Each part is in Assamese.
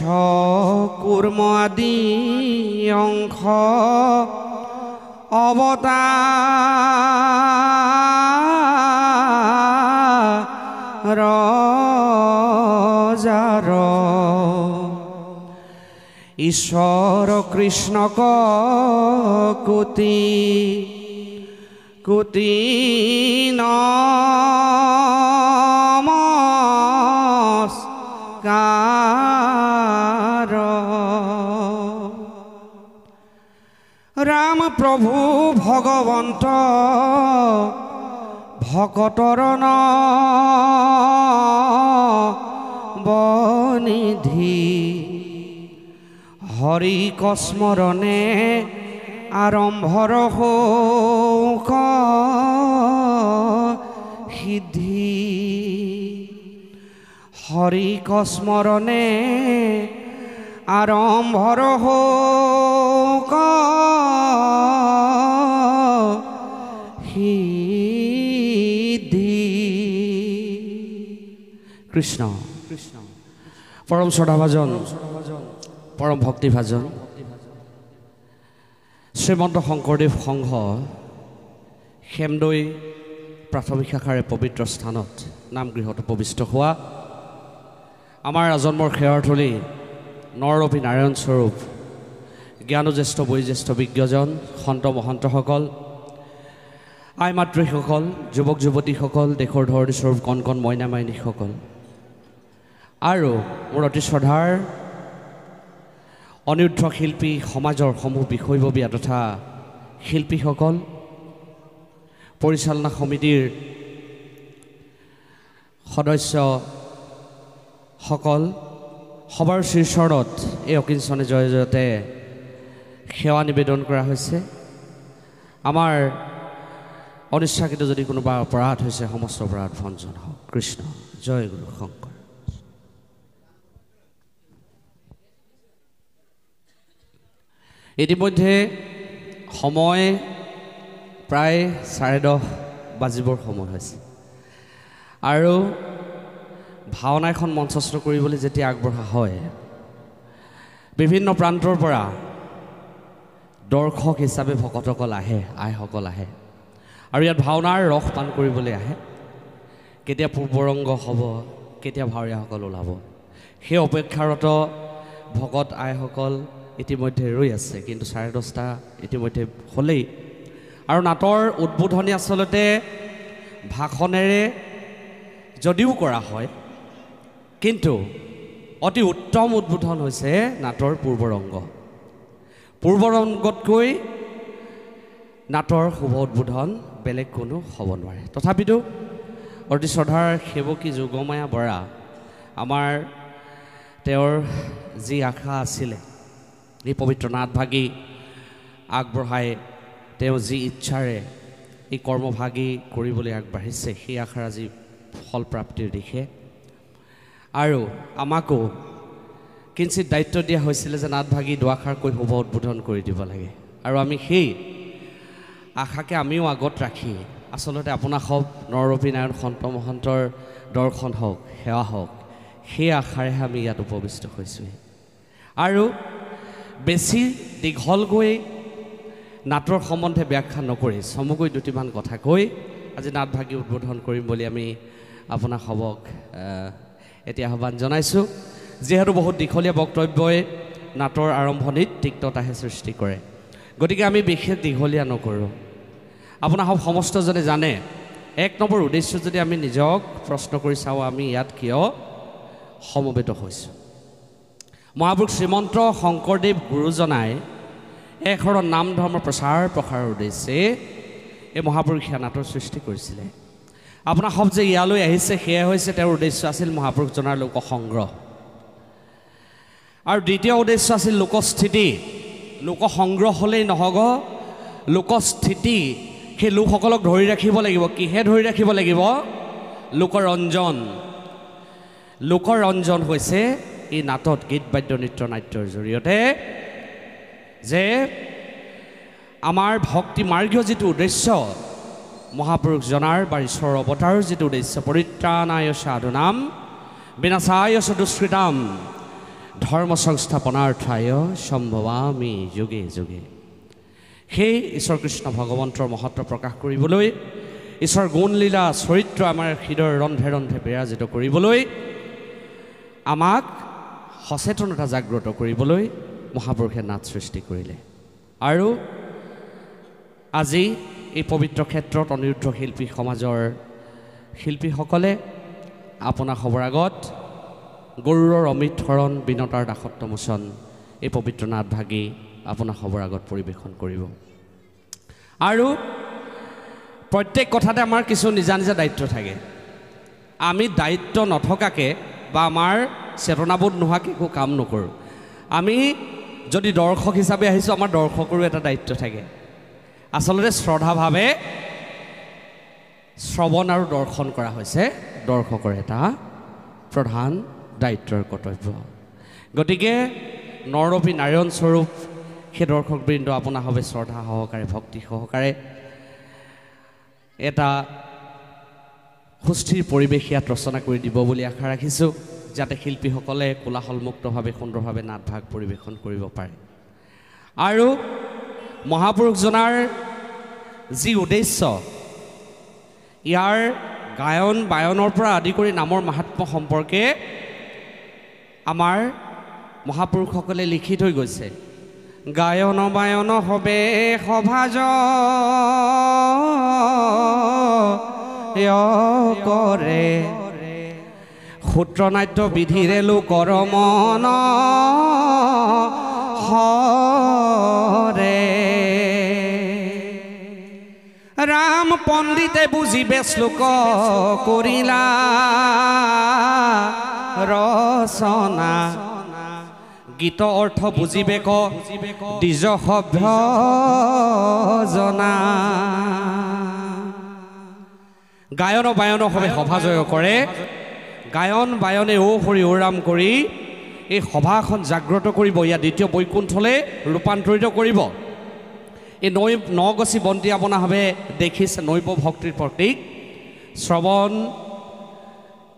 ছ কুৰ্ম আদি অংশ অৱতাৰ জাৰ ঈশ্বৰ কৃষ্ণক কুতি কুতি ন কা ৰাম প্ৰভু ভগৱন্ত ভকতৰণ বনিধি হৰিক স্মৰণে আৰম্ভৰ সৌখ সিদ্ধি হৰিক স্মৰণে আৰম্ভৰ হোক হিদি কৃষ্ণ কৃষ্ণ পৰম শ্ৰদ্ধা ভাজন পৰম ভক্তি ভাজন শ্ৰীমন্ত শংকৰদেব সংঘ খেমদৈ প্ৰাথমিক শাখাৰে পবিত্ৰ স্থানত নামগৃহত উপৱিষ্ট হোৱা আমাৰ আজন্মৰ সেৱাৰ নৰৰপী নাৰায়ণ স্বৰূপ জ্ঞানজ্যেষ্ঠ বয়োজ্যেষ্ঠ বিজ্ঞজন সন্ত মহন্তসকল আই মাতৃসকল যুৱক যুৱতীসকল দেশৰ ধৰণীস্বৰূপ কণ কণ মইনা মাইনীসকল আৰু মোৰ অতি শ্ৰদ্ধাৰ অনিৰুদ্ধ শিল্পী সমাজৰ সমূহ বিষয়ববীয়া তথা শিল্পীসকল পৰিচালনা সমিতিৰ সদস্যসকল সবাৰ শীৰ্ষৰত এই অকিঞ্চনে জয় জয়তে সেৱা নিবেদন কৰা হৈছে আমাৰ অনিচ্ছাকৃত যদি কোনোবা অপৰাধ হৈছে সমস্ত অপৰাধ ভঞ্জন হওক কৃষ্ণ জয় গুৰু শংকৰ ইতিমধ্যে সময় প্ৰায় চাৰে দহ বাজিবৰ সময় হৈছে আৰু ভাওনা এখন মঞ্চস্থ কৰিবলৈ যেতিয়া আগবঢ়া হয় বিভিন্ন প্ৰান্তৰ পৰা দৰ্শক হিচাপে ভকতসকল আহে আইসকল আহে আৰু ইয়াত ভাওনাৰ ৰস পান কৰিবলৈ আহে কেতিয়া পূৰ্বৰংগ হ'ব কেতিয়া ভাৱৰীয়াসকল ওলাব সেই অপেক্ষাৰত ভকত আইসকল ইতিমধ্যে ৰৈ আছে কিন্তু চাৰে দহটা ইতিমধ্যে হ'লেই আৰু নাটৰ উদ্বোধনী আচলতে ভাষণেৰে যদিও কৰা হয় কিন্তু অতি উত্তম উদ্বোধন হৈছে নাটৰ পূৰ্বৰংগ পূৰ্বৰংগতকৈ নাটৰ শুভ উদ্বোধন বেলেগ কোনো হ'ব নোৱাৰে তথাপিতো অতি শ্ৰদ্ধাৰ সেৱকী যোগমায়া বৰা আমাৰ তেওঁৰ যি আশা আছিলে এই পবিত্ৰ নাটভাগী আগবঢ়াই তেওঁ যি ইচ্ছাৰে এই কৰ্মভাগী কৰিবলৈ আগবাঢ়িছে সেই আশাৰ আজি ফলপ্ৰাপ্তিৰ দিশে আৰু আমাকো কিঞ্চিত দায়িত্ব দিয়া হৈছিলে যে নাটভাগি দুৱাষাৰকৈ শুভ উদ্বোধন কৰি দিব লাগে আৰু আমি সেই আশাকে আমিও আগত ৰাখি আচলতে আপোনাক হওক নৰবী নাৰায়ণ সন্ত মহন্তৰ দৰ্শন হওক সেৱা হওক সেই আশাৰেহে আমি ইয়াত উপবিষ্ট হৈছোঁহি আৰু বেছি দীঘলকৈ নাটৰ সম্বন্ধে ব্যাখ্যা নকৰি চমুকৈ দুটিমান কথা কৈ আজি নাটভাগি উদ্বোধন কৰিম বুলি আমি আপোনাক হ'বক এতিয়া আহ্বান জনাইছোঁ যিহেতু বহুত দীঘলীয়া বক্তব্যই নাটৰ আৰম্ভণিত তিক্ততাহে সৃষ্টি কৰে গতিকে আমি বিশেষ দীঘলীয়া নকৰোঁ আপোনাৰ সমস্তজনে জানে এক নম্বৰ উদ্দেশ্য যদি আমি নিজক প্ৰশ্ন কৰি চাওঁ আমি ইয়াত কিয় সমবেত হৈছোঁ মহাপুৰুষ শ্ৰীমন্ত শংকৰদেৱ গুৰুজনাই এক শৰণ নাম ধৰ্ম প্ৰচাৰ প্ৰসাৰৰ উদ্দেশ্যে এই মহাপুৰুষীয়া নাটৰ সৃষ্টি কৰিছিলে আপোনাৰ সব যে ইয়ালৈ আহিছে সেয়াই হৈছে তেওঁৰ উদ্দেশ্য আছিল মহাপুৰুষজনাৰ লোক সংগ্ৰহ আৰু দ্বিতীয় উদ্দেশ্য আছিল লোকস্থিতি লোক সংগ্ৰহ হ'লেই নহ'ব লোকস্থিতি সেই লোকসকলক ধৰি ৰাখিব লাগিব কিহে ধৰি ৰাখিব লাগিব লোকৰঞ্জন লোকৰঞ্জন হৈছে এই নাটত গীত বাদ্য নৃত্য নাট্যৰ জৰিয়তে যে আমাৰ ভক্তি মাৰ্গীয় যিটো উদ্দেশ্য মহাপুৰুষ জনাৰ বা ঈশ্বৰৰ অৱতাৰৰ যিটো উদ্দেশ্য পৰিত্ৰাণায় সাধুনাম বিনাশায় চতুষ্কৃতাম ধৰ্ম সংস্থাপনাৰ্থায় সম্ভৱামি যোগে যোগে সেই ঈশ্বৰ কৃষ্ণ ভগৱন্তৰ মহত্ব প্ৰকাশ কৰিবলৈ ঈশ্বৰ গুণলীলা চৰিত্ৰ আমাৰ হৃদয় ৰন্ধে ৰন্ধে বিৰাজিত কৰিবলৈ আমাক সচেতনতা জাগ্ৰত কৰিবলৈ মহাপুৰুষে নাট সৃষ্টি কৰিলে আৰু আজি এই পবিত্ৰ ক্ষেত্ৰত অনিৰুদ্ধ শিল্পী সমাজৰ শিল্পীসকলে আপোনাৰ খবৰ আগত গৰুৰৰ অমৃত হৰণ বিনতাৰ দাসত্ব মোচন এই পবিত্ৰ নাট ভাগি আপোনাৰ খবৰ আগত পৰিৱেশন কৰিব আৰু প্ৰত্যেক কথাতে আমাৰ কিছু নিজা নিজা দায়িত্ব থাকে আমি দায়িত্ব নথকাকৈ বা আমাৰ চেতনাবোধ নোহোৱাকৈ একো কাম নকৰোঁ আমি যদি দৰ্শক হিচাপে আহিছোঁ আমাৰ দৰ্শকৰো এটা দায়িত্ব থাকে আচলতে শ্ৰদ্ধাভাৱে শ্ৰৱণ আৰু দৰ্শন কৰা হৈছে দৰ্শকৰ এটা প্ৰধান দায়িত্বৰ কৰ্তব্য গতিকে নৰৰপী নাৰায়ণ স্বৰূপ সেই দৰ্শকবৃন্দ আপোনাৰ আপোনাভাৱে শ্ৰদ্ধা সহকাৰে ভক্তি সহকাৰে এটা সুস্থিৰ পৰিৱেশ ইয়াত ৰচনা কৰি দিব বুলি আশা ৰাখিছোঁ যাতে শিল্পীসকলে কোলাহলমুক্তভাৱে সুন্দৰভাৱে নাট ভাগ পৰিৱেশন কৰিব পাৰে আৰু মহাপুৰুষজনাৰ যি উদ্দেশ্য ইয়াৰ গায়ন বায়নৰ পৰা আদি কৰি নামৰ মাহাত্ম সম্পৰ্কে আমাৰ মহাপুৰুষসকলে লিখি থৈ গৈছে গায়ন বায়ন হবে সভাজ কৰে সূত্ৰনাট্য বিধিৰে লোকৰ মন ৰাম পণ্ডিতে বুজি বেশ্লোক কৰিলা ৰচনা গীত অৰ্থ বুজিবে ক দ্বিজ সভ্য জনা গায়ন বায়ন সবে সভা জয় কৰে গায়ন বায়নে ঔ হৰি ঔৰাম কৰি এই সভাখন জাগ্ৰত কৰিব ইয়াৰ দ্বিতীয় বৈকুণ্ঠলৈ ৰূপান্তৰিত কৰিব এই নৈ নগছি বন্তি আপোনাভাৱে দেখিছে নৈব ভক্তিৰ প্ৰতীক শ্ৰৱণ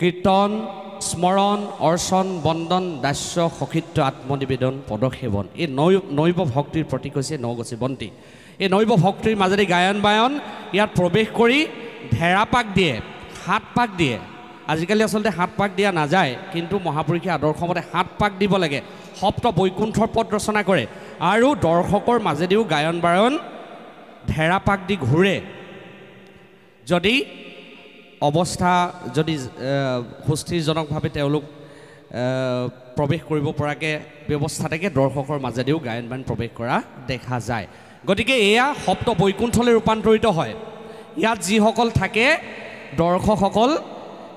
কীৰ্তন স্মৰণ অৰ্চন বন্দন দাস্য সখিত্ব আত্মনিবেদন পদক্ষেপণ এই নৈ নৈব ভক্তিৰ প্ৰতীক হৈছে নগছি বন্তি এই নৈব ভক্তিৰ মাজেদি গায়ন বায়ন ইয়াত প্ৰৱেশ কৰি ধেৰা পাক দিয়ে সাত পাক দিয়ে আজিকালি আচলতে সাত পাক দিয়া নাযায় কিন্তু মহাপুৰুষে আদৰ্শমতে সাত পাক দিব লাগে সপ্ত বৈকুণ্ঠৰ পদ ৰচনা কৰে আৰু দৰ্শকৰ মাজেদিও গায়ন বায়ন ঢেৰাপাক দি ঘূৰে যদি অৱস্থা যদি সুস্থিৰজনকভাৱে তেওঁলোক প্ৰৱেশ কৰিব পৰাকৈ ব্যৱস্থা থাকে দৰ্শকৰ মাজেদিও গায়ন বায়ন প্ৰৱেশ কৰা দেখা যায় গতিকে এয়া সপ্ত বৈকুণ্ঠলৈ ৰূপান্তৰিত হয় ইয়াত যিসকল থাকে দৰ্শকসকল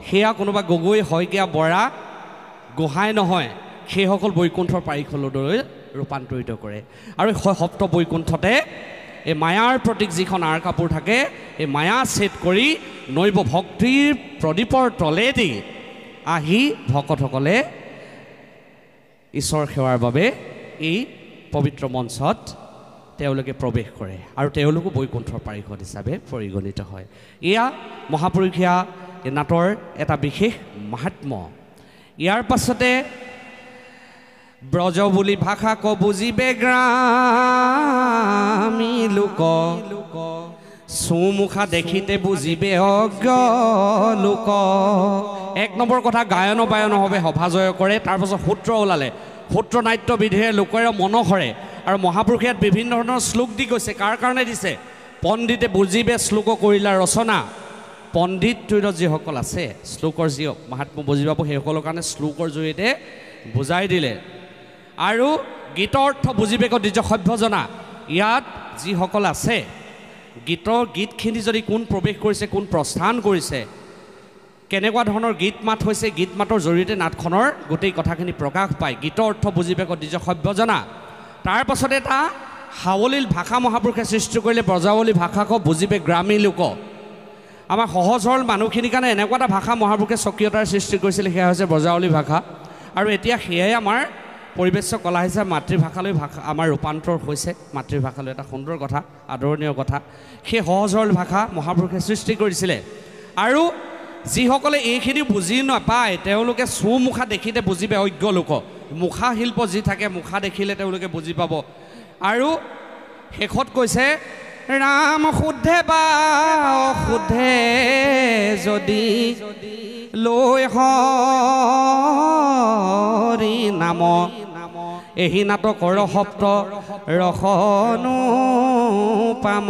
সেয়া কোনোবা গগৈ শইকীয়া বৰা গোহাঁই নহয় সেইসকল বৈকুণ্ঠৰ পাৰিখলৈ ৰূপান্তৰিত কৰে আৰু সেই সপ্ত বৈকুণ্ঠতে এই মায়াৰ প্ৰতীক যিখন আঁৰ কাপোৰ থাকে এই মায়া ছেদ কৰি নৈব ভক্তিৰ প্ৰদীপৰ তলেদি আহি ভকতসকলে ঈশ্বৰ সেৱাৰ বাবে এই পবিত্ৰ মঞ্চত তেওঁলোকে প্ৰৱেশ কৰে আৰু তেওঁলোকো বৈকুণ্ঠৰ পাৰিষদ হিচাপে পৰিগণিত হয় এয়া মহাপুৰুষীয়া নাটৰ এটা বিশেষ মাহাত্ম ইয়াৰ পাছতে ব্ৰজ বুলি ভাষা ক বুজিবে গ্ৰামি লোক চুমুখা দেখিতে বুজিবে অজ্ঞ লোক এক নম্বৰ কথা গায়ন বায়নো হ'বে সভা জয় কৰে তাৰপাছত সূত্ৰ ওলালে সূত্ৰ নাট্যবিধেৰে লোকেৰে মনসৰে আৰু মহাপুৰুষে ইয়াত বিভিন্ন ধৰণৰ শ্লোক দি গৈছে কাৰ কাৰণে দিছে পণ্ডিতে বুজিবে শ্লোক কৰিলা ৰচনা পণ্ডিত তৈৰত যিসকল আছে শ্লোকৰ যি মহাত্মা বুজি পাব সেইসকলৰ কাৰণে শ্লোকৰ জৰিয়তে বুজাই দিলে আৰু গীতৰ অৰ্থ বুজি বেগত নিজৰ জনা ইয়াত যিসকল আছে গীতৰ গীতখিনি যদি কোন প্ৰৱেশ কৰিছে কোন প্ৰস্থান কৰিছে কেনেকুৱা ধৰণৰ গীত মাত হৈছে গীত মাতৰ জৰিয়তে নাটখনৰ গোটেই কথাখিনি প্ৰকাশ পায় গীতৰ অৰ্থ বুজি বেগত নিজৰ সভ্যজনা তাৰপাছত এটা হাৱলীল ভাষা মহাপুৰুষে সৃষ্টি কৰিলে ব্ৰজাৱলী ভাষাক বুজিবে গ্ৰামী লোক আমাৰ সহজ সৰল মানুহখিনিৰ কাৰণে এনেকুৱা এটা ভাষা মহাপুৰুষে স্বকীয়তাৰ সৃষ্টি কৰিছিলে সেয়া হৈছে ব্ৰজাৱলী ভাষা আৰু এতিয়া সেয়াই আমাৰ পৰিৱেশ্য কলা হিচাপে মাতৃভাষালৈ ভাষা আমাৰ ৰূপান্তৰ হৈছে মাতৃভাষালৈ এটা সুন্দৰ কথা আদৰণীয় কথা সেই সহজ সৰল ভাষা মহাপুৰুষে সৃষ্টি কৰিছিলে আৰু যিসকলে এইখিনি বুজি নাপায় তেওঁলোকে চুমুখা দেখিতে বুজি পায় অজ্ঞ লোক মুখা শিল্প যি থাকে মুখা দেখিলে তেওঁলোকে বুজি পাব আৰু শেষত কৈছে ৰাম শুদ্ধে বা অশুদ্ধে যদি লৈ হৰি নামৰ এহি নাটক ৰসপ্ত ৰসনো পাম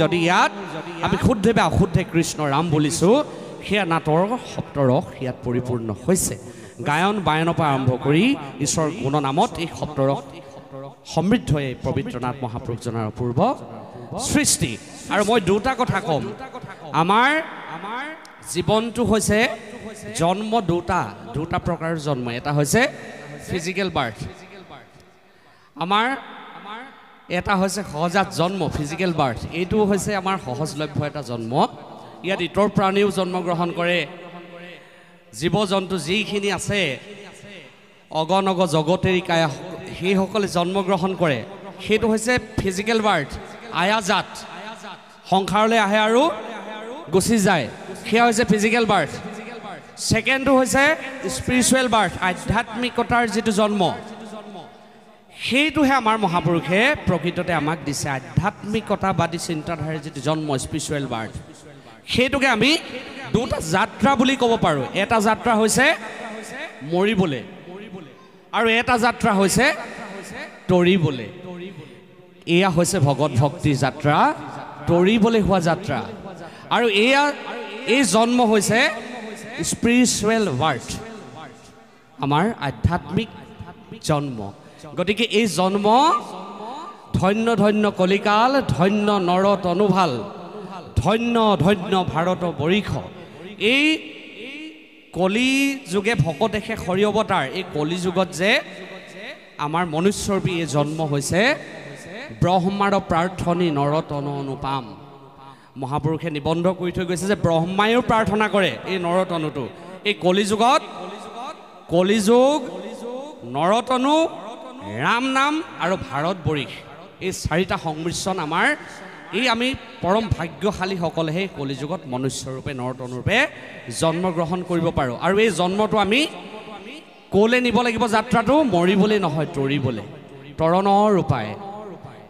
যদি ইয়াত আমি শুদ্ধে বা অশুদ্ধে কৃষ্ণ ৰাম বুলিছোঁ সেয়া নাটৰ সপ্তৰস ইয়াত পৰিপূৰ্ণ হৈছে গায়ন বায়নৰ পৰা আৰম্ভ কৰি ঈশ্বৰ গুণ নামত এই সপ্তৰস সমৃদ্ধ এই পবিত্ৰ নাথ মহাপুৰুষজনাৰ অপূৰ্ব সৃষ্টি আৰু মই দুটা কথা ক'ম আমাৰ আমাৰ জীৱনটো হৈছে জন্ম দুটা দুটা প্ৰকাৰৰ জন্ম এটা হৈছে ফিজিকেল বাৰ্থ আমাৰ আমাৰ এটা হৈছে সহজাত জন্ম ফিজিকেল বাৰ্থ এইটো হৈছে আমাৰ সহজলভ্য এটা জন্ম ইয়াত ইতৰ প্ৰাণীও জন্মগ্ৰহণ কৰে জীৱ জন্তু যিখিনি আছে অগনগ জগতেৰী কায়া সেইসকলে জন্মগ্ৰহণ কৰে সেইটো হৈছে ফিজিকেল বাৰ্থ আয়াজাত সংসাৰলৈ আহে আৰু গুচি যায় সেয়া হৈছে ফিজিকেল বাৰ্থ ছেকেণ্ডটো হৈছে স্পিৰিচুৱেল বাৰ্থ আধ্যাত্মিকতাৰ যিটো জন্ম সেইটোহে আমাৰ মহাপুৰুষে প্ৰকৃততে আমাক দিছে আধ্যাত্মিকতাবাদী চিন্তাধাৰাৰ যিটো জন্ম স্পিৰিচুৱেল বাৰ্থ সেইটোকে আমি দুটা যাত্ৰা বুলি ক'ব পাৰোঁ এটা যাত্ৰা হৈছে মৰিবলৈ আৰু এটা যাত্ৰা হৈছে তৰিবলৈ এয়া হৈছে ভগত ভক্তিৰ যাত্ৰা তৰিবলৈ হোৱা যাত্ৰা আৰু এয়া এই জন্ম হৈছে স্পিৰিচুৱেল বাৰ্থ আমাৰ আধ্যাত্মিক জন্ম গতিকে এই জন্ম ধন্য ধন্য কলিকাল ধন্য নৰ তনুভাল ধন্য ধন্য ভাৰত বৰিষ এই কলিযুগে ভকতেশে শৰী অৱতাৰ এই কলিযুগত যে আমাৰ মনুষ্যৰূপী এই জন্ম হৈছে ব্ৰহ্মাৰ প্ৰাৰ্থনী নৰতন অনুপাম মহাপুৰুষে নিবন্ধ কৰি থৈ গৈছে যে ব্ৰহ্মায়ো প্ৰাৰ্থনা কৰে এই নৰতনুটো এই কলিযুগত কলিযুগ নৰতনু ৰাম নাম আৰু ভাৰত বৰিষ এই চাৰিটা সংমিশ্ৰণ আমাৰ এই আমি পৰম ভাগ্যশালীসকলেহে কলিযুগত মনুষ্যৰূপে নৰতনুৰূপে জন্মগ্ৰহণ কৰিব পাৰোঁ আৰু এই জন্মটো আমি কলৈ নিব লাগিব যাত্ৰাটো মৰিবলৈ নহয় তৰিবলৈ তৰণৰ উপায়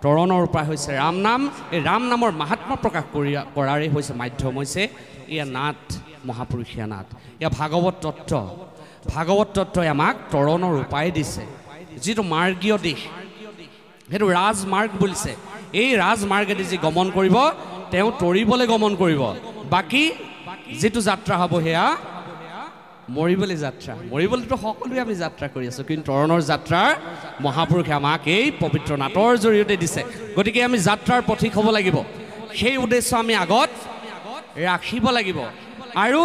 তৰণৰ উপায় হৈছে ৰাম নাম এই ৰাম নামৰ মাহাত্মা প্ৰকাশ কৰি কৰাৰেই হৈছে মাধ্যম হৈছে এয়া নাথ মহাপুৰুষীয়া নাথ এয়া ভাগৱত তত্ত্ব ভাগৱত তত্ত্বই আমাক তৰণৰ উপায় দিছে যিটো মাৰ্গীয় দিশ সেইটো ৰাজমাৰ্গ বুলিছে এই ৰাজমাৰ্গেদি যি গমন কৰিব তেওঁ তৰিবলৈ গমন কৰিব বাকী যিটো যাত্ৰা হ'ব সেয়া মৰিবলৈ যাত্ৰা মৰিবলৈতো সকলোৱে আমি যাত্ৰা কৰি আছোঁ কিন্তু তৰণৰ যাত্ৰাৰ মহাপুৰুষে আমাক এই পবিত্ৰ নাটৰ জৰিয়তে দিছে গতিকে আমি যাত্ৰাৰ পথিক হ'ব লাগিব সেই উদ্দেশ্য আমি আগত ৰাখিব লাগিব আৰু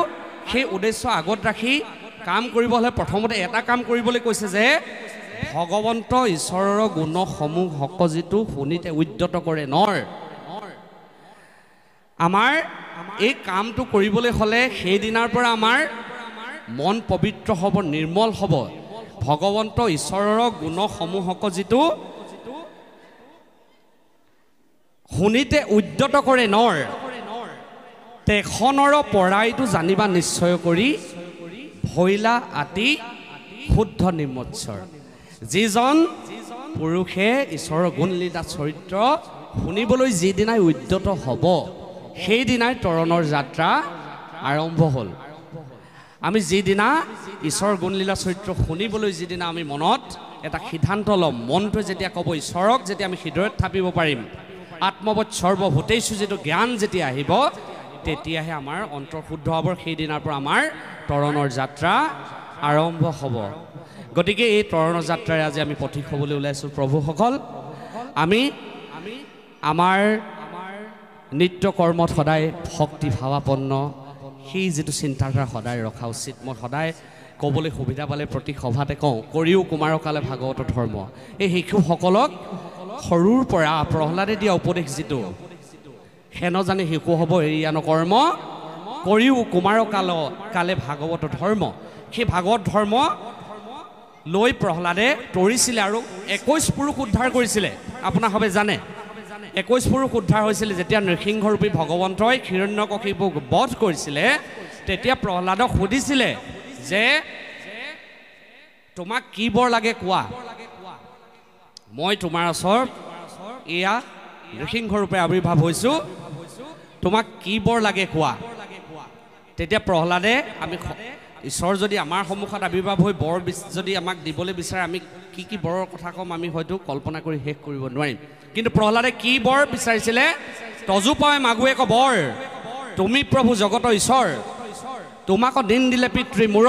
সেই উদ্দেশ্য আগত ৰাখি কাম কৰিব হ'লে প্ৰথমতে এটা কাম কৰিবলৈ কৈছে যে ভগৱন্ত ঈশ্বৰৰ গুণসমূহ হক যিটো শুনিতে উদ্যত কৰে নৰ আমাৰ এই কামটো কৰিবলৈ হ'লে সেইদিনাৰ পৰা আমাৰ মন পবিত্ৰ হ'ব নিৰ্মল হ'ব ভগৱন্ত ঈশ্বৰৰ গুণসমূহক যিটো শুনিতে উদ্যত কৰে নৰ তেখনৰ পৰাইটো জানিবা নিশ্চয় কৰি ভৈলা আতি শুদ্ধ নিমৎসৰ যিজন পুৰুষে ঈশ্বৰৰ গুণলীলা চৰিত্ৰ শুনিবলৈ যিদিনাই উদ্যত হ'ব সেইদিনাই তৰণৰ যাত্ৰা আৰম্ভ হ'ল আমি যিদিনা ঈশ্বৰ গুণলীলা চৰিত্ৰ শুনিবলৈ যিদিনা আমি মনত এটা সিদ্ধান্ত ল'ম মনটো যেতিয়া ক'ব ঈশ্বৰক যেতিয়া আমি হৃদয়ত থাপিব পাৰিম আত্মবত সৰ্বভূতেইছোঁ যিটো জ্ঞান যেতিয়া আহিব তেতিয়াহে আমাৰ অন্তৰ শুদ্ধ হ'ব সেইদিনাৰ পৰা আমাৰ তৰণৰ যাত্ৰা আৰম্ভ হ'ব গতিকে এই তৰণৰ যাত্ৰাৰে আজি আমি পথিক হ'বলৈ ওলাইছোঁ প্ৰভুসকল আমি আমি আমাৰ আমাৰ নৃত্য কৰ্মত সদায় ভক্তিভাৱাপন্ন সেই যিটো চিন্তাধাৰা সদায় ৰখা উচিত মই সদায় ক'বলৈ সুবিধা পালে প্ৰতি সভাতে কওঁ কৰিও কুমাৰ কালে ভাগৱত ধৰ্ম এই শিশুসকলক সৰুৰ পৰা প্ৰহ্লাদে দিয়া উপদেশ যিটো হেন জানে শিশু হ'ব এৰিয়ান কৰ্ম কৰিও কুমাৰ কাল কালে ভাগৱত ধৰ্ম সেই ভাগৱত ধৰ্ম লৈ প্ৰহ্লাদে তৰিছিলে আৰু একৈছ পুৰুষ উদ্ধাৰ কৰিছিলে আপোনাৰ সবে জানে একৈশ পুৰুষ উদ্ধাৰ হৈছিলে যেতিয়া নৃসিংহৰূপী ভগৱন্তই হিৰণ্য কশিপুক বধ কৰিছিলে তেতিয়া প্ৰহ্লাদক সুধিছিলে যে তোমাক কি বৰ লাগে কোৱা মই তোমাৰ ওচৰ এয়া নৃসিংহৰূপে আৱিৰ্ভাৱ হৈছোঁ তোমাক কি বৰ লাগে কোৱা তেতিয়া প্ৰহ্লাদে আমি ঈশ্বৰ যদি আমাৰ সন্মুখত আৱিৰ্ভাৱ হৈ বৰ যদি আমাক দিবলৈ বিচাৰে আমি কি কি বৰৰ কথা ক'ম আমি হয়তো কল্পনা কৰি শেষ কৰিব নোৱাৰিম কিন্তু প্ৰহ্লাদে কি বৰ বিচাৰিছিলে তজু পাৱে মাগুৱে কব বৰ তুমি প্ৰভু জগত ঈশ্বৰ তোমাক দিন দিলে পিতৃ মূৰ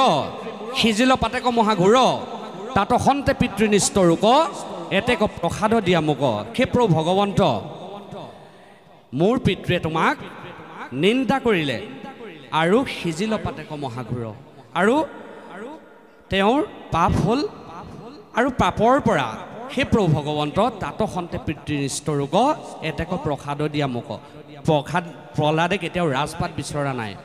সিজিল পাতেক মহাঘূৰ তাত সন্তে পিতৃনিষ্ঠ ৰোক এতেক প্ৰসাদ দিয়া মোক সেই প্ৰভু ভগৱন্ত মোৰ পিতৃয়ে তোমাক নিন্দা কৰিলে আৰু সিজিল পাতেক মহাঘূৰ আৰু আৰু তেওঁৰ পাপ হ'ল আৰু পাপৰ পৰা সেই প্ৰভু ভগৱন্ত পিতৃ নিষ্ঠ ৰোগ এটেক প্ৰসাদ দিয়া মোক প্ৰসাদ প্ৰহ্লাদে কেতিয়াও ৰাজপাত বিচৰা নাই